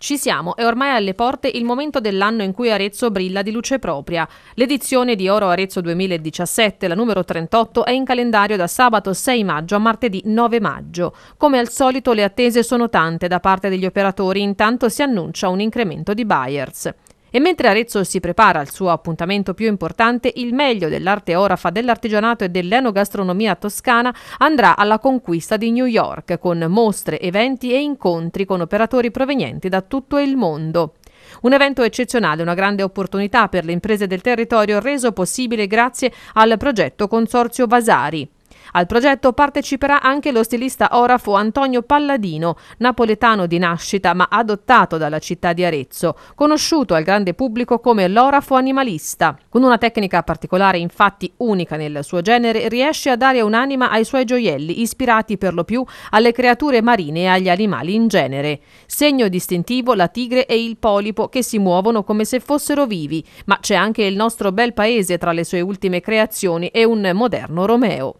Ci siamo, è ormai alle porte il momento dell'anno in cui Arezzo brilla di luce propria. L'edizione di Oro Arezzo 2017, la numero 38, è in calendario da sabato 6 maggio a martedì 9 maggio. Come al solito le attese sono tante da parte degli operatori, intanto si annuncia un incremento di buyers. E mentre Arezzo si prepara al suo appuntamento più importante, il meglio dell'arte orafa, dell'artigianato e dell'enogastronomia toscana andrà alla conquista di New York con mostre, eventi e incontri con operatori provenienti da tutto il mondo. Un evento eccezionale, una grande opportunità per le imprese del territorio reso possibile grazie al progetto Consorzio Vasari. Al progetto parteciperà anche lo stilista orafo Antonio Palladino, napoletano di nascita ma adottato dalla città di Arezzo, conosciuto al grande pubblico come l'orafo animalista. Con una tecnica particolare, infatti unica nel suo genere, riesce a dare un'anima ai suoi gioielli, ispirati per lo più alle creature marine e agli animali in genere. Segno distintivo la tigre e il polipo che si muovono come se fossero vivi, ma c'è anche il nostro bel paese tra le sue ultime creazioni e un moderno Romeo.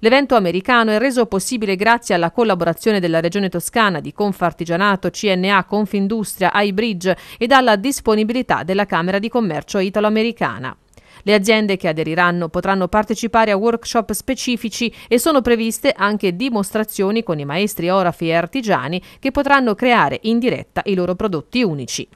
L'evento americano è reso possibile grazie alla collaborazione della Regione Toscana di Confartigianato, CNA, Confindustria, iBridge e dalla disponibilità della Camera di Commercio italo-americana. Le aziende che aderiranno potranno partecipare a workshop specifici e sono previste anche dimostrazioni con i maestri orafi e artigiani che potranno creare in diretta i loro prodotti unici.